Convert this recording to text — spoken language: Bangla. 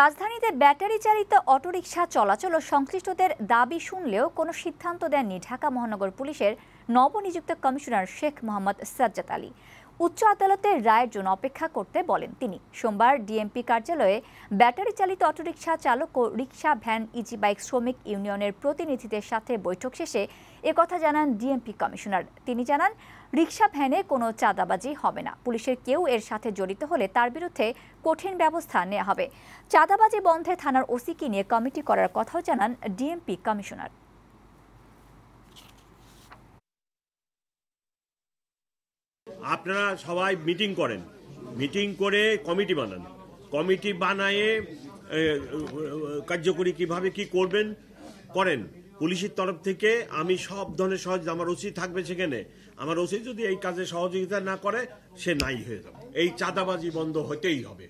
রাজধানীতে ব্যাটারি চালিত অটোরিকশা চলাচল ও সংশ্লিষ্টদের দাবি শুনলেও কোনো সিদ্ধান্ত দেননি ঢাকা মহানগর পুলিশের নবনিযুক্ত কমিশনার শেখ মোহাম্মদ সাজ্জাদ আলী উচ্চ আদালতের রায়ের জন্য অপেক্ষা করতে বলেন তিনি সোমবার ডিএমপি কার্যালয়ে ব্যাটারি চালিত অটোরিকশা চালক ও রিকশা ভ্যান ইজি বাইক শ্রমিক ইউনিয়নের প্রতিনিধিদের সাথে বৈঠক শেষে কথা জানান ডিএমপি কমিশনার তিনি জানান রিকশা ভ্যানে কোনো চাঁদাবাজি হবে না পুলিশের কেউ এর সাথে জড়িত হলে তার বিরুদ্ধে কঠিন ব্যবস্থা নেওয়া হবে চাঁদাবাজি বন্ধে থানার ওসিকে নিয়ে কমিটি করার কথাও জানান ডিএমপি কমিশনার আপনারা সবাই মিটিং করেন মিটিং করে কমিটি বানান কমিটি বানায়ে কার্যকরী কিভাবে কি করবেন করেন পুলিশের তরফ থেকে আমি সব ধরনের সহজ আমার ওসি থাকবে সেখানে আমার ওসি যদি এই কাজে সহযোগিতা না করে সে নাই হয়ে যাবে এই চাঁদাবাজি বন্ধ হতেই হবে